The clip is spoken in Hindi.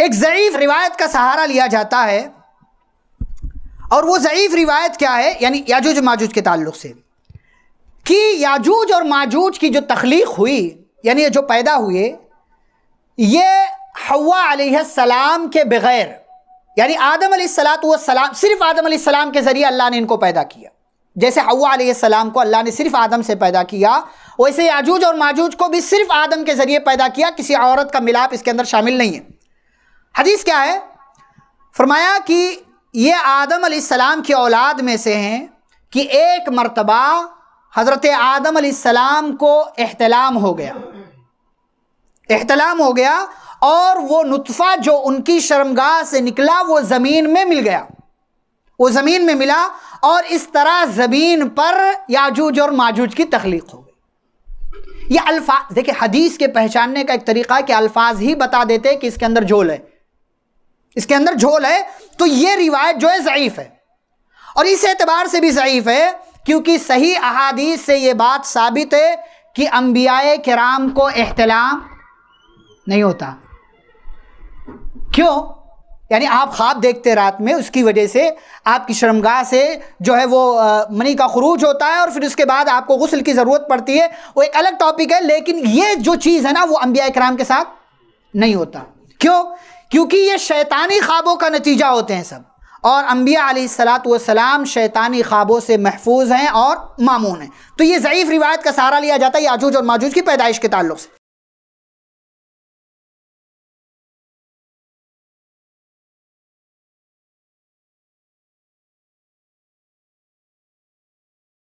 एक ज़ीफ़ रिवायत का सहारा लिया जाता है और वो ज़ीफ़ रिवायत क्या है यानी याजूज माजूज के ताल्लुक से कि याजूज और माजूज की जो तख्लीक हुई यानी जो पैदा हुए ये हवा के बग़ैर यानी आदम सलाम सिर्फ आदम सलाम के ज़रिए अल्लाह ने इनको पैदा किया जैसे हवा को अल्लाह ने सिर्फ आदम से पैदा किया वैसे याजूज और माजूज को भी सिर्फ आदम के ज़रिए पैदा किया किसी औरत का मिलाप इसके अंदर शामिल नहीं है हदीस क्या है फरमाया कि ये आदम सलाम की औलाद में से हैं कि एक मर्तबा हज़रत आदम सलाम को अहतलाम हो गया अहतलाम हो गया और वो नुतफ़ा जो उनकी शर्मगाह से निकला वो ज़मीन में मिल गया वो ज़मीन में मिला और इस तरह ज़मीन पर याजूज और माजूज की तख्लीक हो गई ये अल्फाज देखिए हदीस के पहचानने का एक तरीक़ा है कि अल्फाज ही बता देते कि इसके अंदर जोल है इसके अंदर झोल है तो ये रिवायत जो है ज़यीफ़ है और इस एतबार से भी ज़यीफ़ है क्योंकि सही अहादीस से ये बात साबित है कि अम्बिया कराम को अहतलाम नहीं होता क्यों यानी आप ख्वाब देखते रात में उसकी वजह से आपकी शर्मगाह से जो है वो मनी का खरूज होता है और फिर उसके बाद आपको गसल की ज़रूरत पड़ती है वो एक अलग टॉपिक है लेकिन ये जो चीज़ है ना वो अम्बिया कराम के साथ नहीं होता क्यों क्योंकि ये शैतानी ख्वाबों का नतीजा होते हैं सब और अम्बिया सलाम शैतानी ख्वाबों से महफूज हैं और मामून हैं तो ये ज़यीफ़ रिवायत का सहारा लिया जाता है याजूज और माजूज की पैदाइश के ताल्लुक से